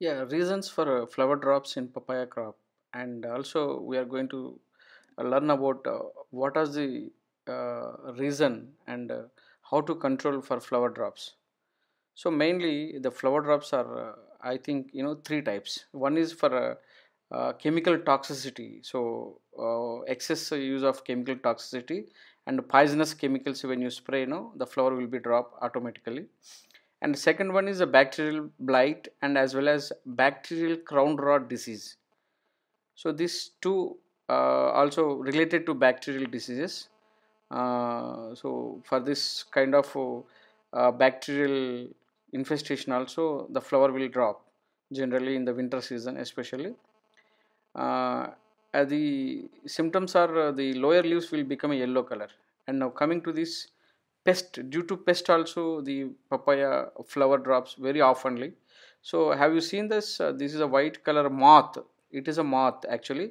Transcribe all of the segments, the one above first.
Yeah, reasons for uh, flower drops in papaya crop, and also we are going to uh, learn about uh, are the uh, reason and uh, how to control for flower drops. So mainly the flower drops are, uh, I think, you know, three types. One is for uh, uh, chemical toxicity, so uh, excess use of chemical toxicity and poisonous chemicals when you spray, you know, the flower will be drop automatically and the second one is a bacterial blight and as well as bacterial crown rot disease so these two uh, also related to bacterial diseases uh, so for this kind of uh, uh bacterial infestation also the flower will drop generally in the winter season especially uh, uh, the symptoms are the lower leaves will become a yellow color and now coming to this pest due to pest also the papaya flower drops very oftenly so have you seen this uh, this is a white color moth it is a moth actually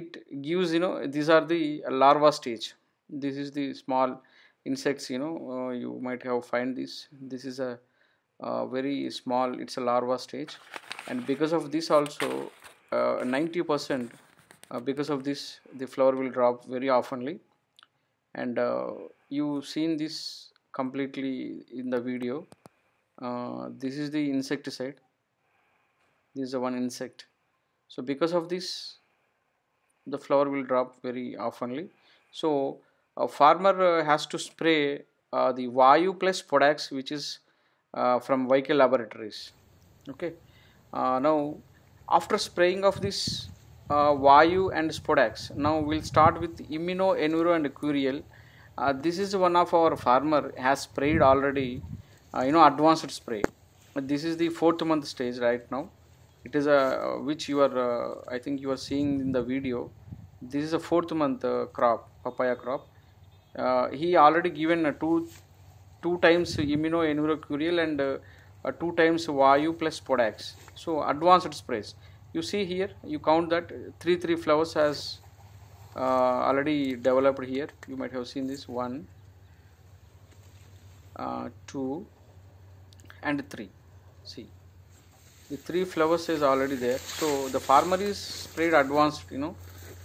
it gives you know these are the larva stage this is the small insects you know uh, you might have find this this is a uh, very small it's a larva stage and because of this also 90% uh, uh, because of this the flower will drop very oftenly and uh, you've seen this completely in the video uh, this is the insecticide this is the one insect so because of this the flower will drop very oftenly so a farmer uh, has to spray uh, the Vayu plus Podax which is uh, from Vaika laboratories okay uh, now after spraying of this uh, Vayu and Spodax. Now we'll start with Immuno, Enuro and Curiel. Uh, this is one of our farmer has sprayed already, uh, you know, advanced spray. This is the fourth month stage right now. It is a uh, which you are, uh, I think you are seeing in the video. This is a fourth month uh, crop, papaya crop. he already given two, two times Immuno, Enuro Curiel and two times Vayu plus Spodax. So advanced sprays you see here you count that three three flowers has uh, already developed here you might have seen this one uh, two and three see the three flowers is already there so the farmer is spread advanced you know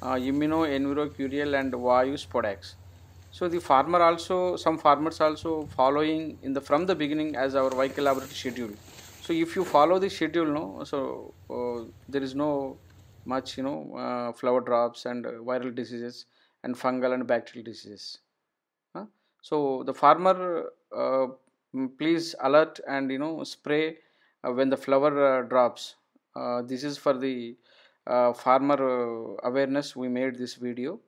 uh, immuno curial, and vayu so the farmer also some farmers also following in the from the beginning as our y laboratory schedule so if you follow the schedule, no, so uh, there is no much you know uh, flower drops and viral diseases and fungal and bacterial diseases. Huh? So the farmer uh, mm, please alert and you know spray uh, when the flower uh, drops. Uh, this is for the farmer awareness. We made this video,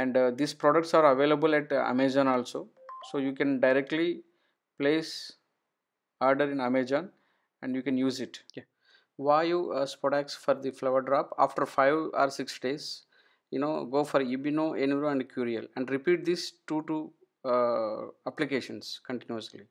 and these products are available at Amazon also. So you can directly place order in Amazon and you can use it Yeah. why you uh, spodax for the flower drop after five or six days you know go for ibino enuro, and curial and repeat these two two uh, applications continuously